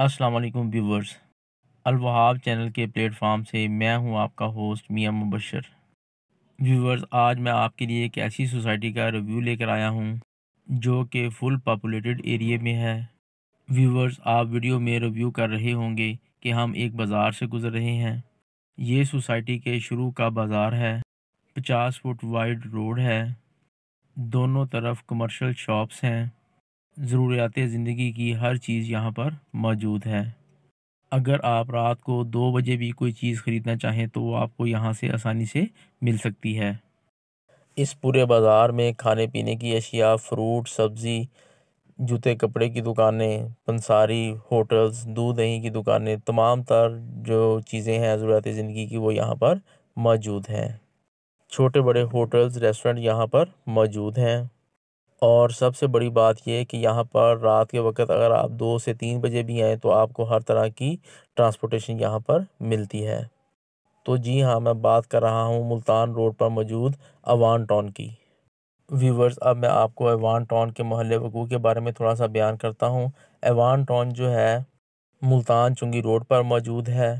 अस्सलाम वालेकुम viewers Alwahab channel के प्लेटफॉर्म से मैं हूं आपका होस्ट मियां मुबशर व्यूवर्स आज मैं आपके लिए एक ऐसी सोसाइटी का रिव्यू लेकर आया हूं जो कि फुल पॉपुलेटेड एरिए में है व्यूवर्स आप वीडियो में रिव्यू कर रहे होंगे कि हम एक बाज़ार से गुज़र रहे हैं ये सोसाइटी के शुरू का बाज़ार है पचास फुट वाइड रोड है दोनों तरफ कमर्शल शॉप्स हैं ज़रूरियात ज़िंदगी की हर चीज़ यहाँ पर मौजूद है अगर आप रात को दो बजे भी कोई चीज़ ख़रीदना चाहें तो वो आपको यहाँ से आसानी से मिल सकती है इस पूरे बाज़ार में खाने पीने की अशिया फ्रूट सब्ज़ी जूते कपड़े की दुकानें पंसारी होटल्स दूध दही की दुकानें तमाम तर जो चीज़ें हैं ज़रूरत ज़िंदगी की वो यहाँ पर मौजूद हैं छोटे बड़े होटल्स रेस्टोरेंट यहाँ पर मौजूद हैं और सबसे बड़ी बात यह कि यहाँ पर रात के वक्त अगर आप दो से तीन बजे भी आएँ तो आपको हर तरह की ट्रांसपोर्टेशन यहाँ पर मिलती है तो जी हाँ मैं बात कर रहा हूँ मुल्तान रोड पर मौजूद अवान टाउन की व्यूवर्स अब मैं आपको एवान टाउन के महल वकू के बारे में थोड़ा सा बयान करता हूँ एवान टाउन जो है मुल्तान चुंगी रोड पर मौजूद है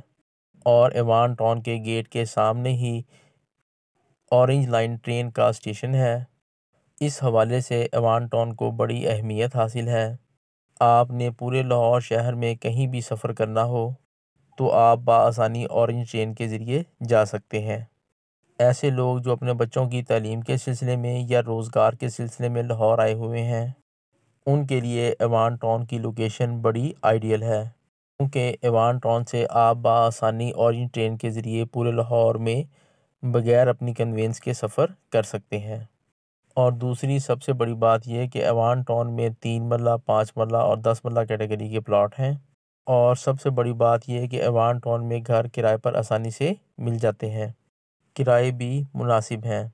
और एवान टाउन के गेट के सामने ही ऑरेंज लाइन ट्रेन का स्टेशन है इस हवाले से टाउन को बड़ी अहमियत हासिल है आपने पूरे लाहौर शहर में कहीं भी सफ़र करना हो तो आप बासानी औरेंज ट्रेन के ज़रिए जा सकते हैं ऐसे लोग जो अपने बच्चों की तलीम के सिलसिले में या रोज़गार के सिलसिले में लाहौर आए हुए हैं उनके लिए एवान टाउन की लोकेशन बड़ी आइडियल है क्योंकि एवान टाउन से आप बासानी औरेंज ट्रेन के ज़रिए पूरे लाहौर में बग़ैर अपनी कन्वेंस के सफ़र कर सकते हैं और दूसरी सबसे बड़ी बात यह कि एवान टाउन में तीन मरला पाँच मरला और दस मरला कैटेगरी के प्लाट हैं और सबसे बड़ी बात यह कि एवान टाउन में घर किराए पर आसानी से मिल जाते हैं किराए भी मुनासिब हैं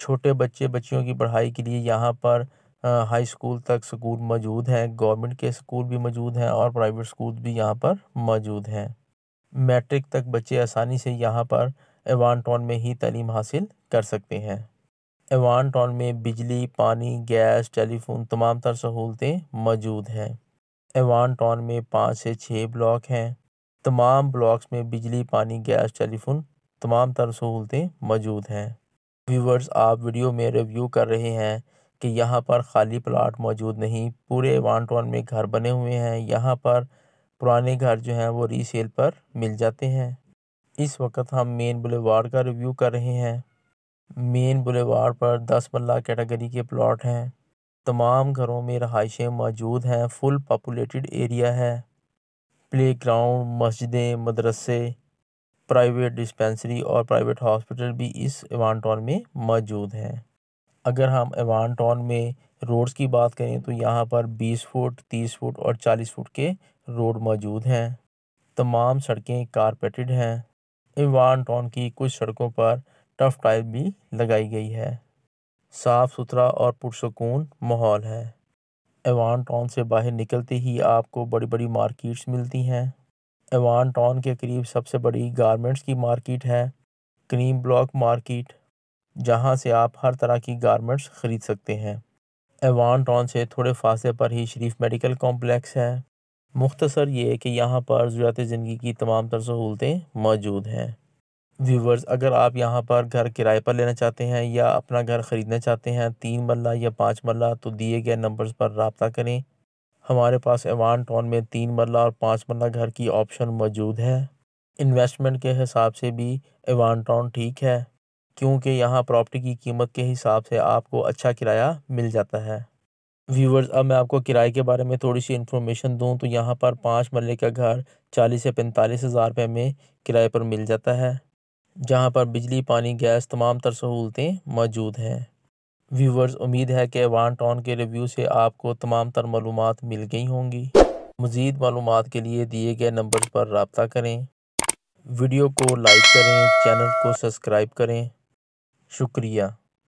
छोटे बच्चे बच्चियों की पढ़ाई के लिए यहाँ पर हाई स्कूल तक स्कूल मौजूद हैं गवर्नमेंट के स्कूल भी मौजूद हैं और प्राइवेट स्कूल भी यहाँ पर मौजूद हैं मैट्रिक तक बच्चे आसानी से यहाँ पर एवान टाउन में ही तलीम हासिल कर सकते हैं एवान टाउन में बिजली पानी गैस टेलीफोन तमाम तर सहूलतें मौजूद हैं एवान टाउन में पाँच से छः ब्लॉक हैं तमाम ब्लॉक्स में बिजली पानी गैस टेलीफोन तमाम तर सहूलतें मौजूद हैं व्यूवर्स आप वीडियो में रिव्यू कर रहे हैं कि यहाँ पर खाली प्लाट मौजूद नहीं पूरे एवान टाउन में घर बने हुए हैं यहाँ पर पुराने घर जो हैं वो रीसेल पर मिल जाते हैं इस वक्त हम मेन बुलेवार्ड का रिव्यू कर रहे हैं मेन बुलेवार पर दस मल्ला कैटेगरी के प्लॉट हैं तमाम घरों में रहाइशें मौजूद हैं फुल पॉपुलेटेड एरिया है प्ले ग्राउंड मस्जिदें मदरसे प्राइवेट डिस्पेंसरी और प्राइवेट हॉस्पिटल भी इस एवान टाउन में मौजूद हैं अगर हम एवान टाउन में रोड्स की बात करें तो यहाँ पर 20 फुट 30 फुट और 40 फुट के रोड मौजूद हैं तमाम सड़कें कारपेटेड हैं एवान टाउन की कुछ सड़कों पर टफ टाइल भी लगाई गई है साफ़ सुथरा और पुरसकून माहौल है एवान टाउन से बाहर निकलते ही आपको बड़ी बड़ी मार्केट्स मिलती हैं एवान टाउन के करीब सबसे बड़ी गारमेंट्स की मार्केट है क्रीम ब्लॉक मार्केट जहां से आप हर तरह की गारमेंट्स ख़रीद सकते हैं एवान टाउन से थोड़े फासले पर ही शरीफ मेडिकल कॉम्प्लेक्स है मुख्तसर ये कि यहाँ पर ज़रूरत ज़िंदगी की तमाम तर सहूलतें मौजूद हैं व्यूवर्स अगर आप यहाँ पर घर किराए पर लेना चाहते हैं या अपना घर ख़रीदना चाहते हैं तीन मल्ला या पाँच मल्ला तो दिए गए नंबर्स पर रबता करें हमारे पास एवान टाउन में तीन मल्ला और पाँच मल्ला घर की ऑप्शन मौजूद है इन्वेस्टमेंट के हिसाब से भी एवान टाउन ठीक है क्योंकि यहाँ प्रॉपर्टी की कीमत के हिसाब से आपको अच्छा किराया मिल जाता है व्यूवर्स अब मैं आपको किराए के बारे में थोड़ी सी इन्फॉर्मेशन दूँ तो यहाँ पर पाँच मरले का घर चालीस से पैंतालीस हज़ार रुपये में किराए पर मिल जाता है जहाँ पर बिजली पानी गैस तमाम तर सहूलतें मौजूद हैं व्यूवर्स उम्मीद है कि वान टाउन के रिव्यू से आपको तमाम तर मालूम मिल गई होंगी मज़ीद मालूम के लिए दिए गए नंबर पर रबता करें वीडियो को लाइक करें चैनल को सब्सक्राइब करें शुक्रिया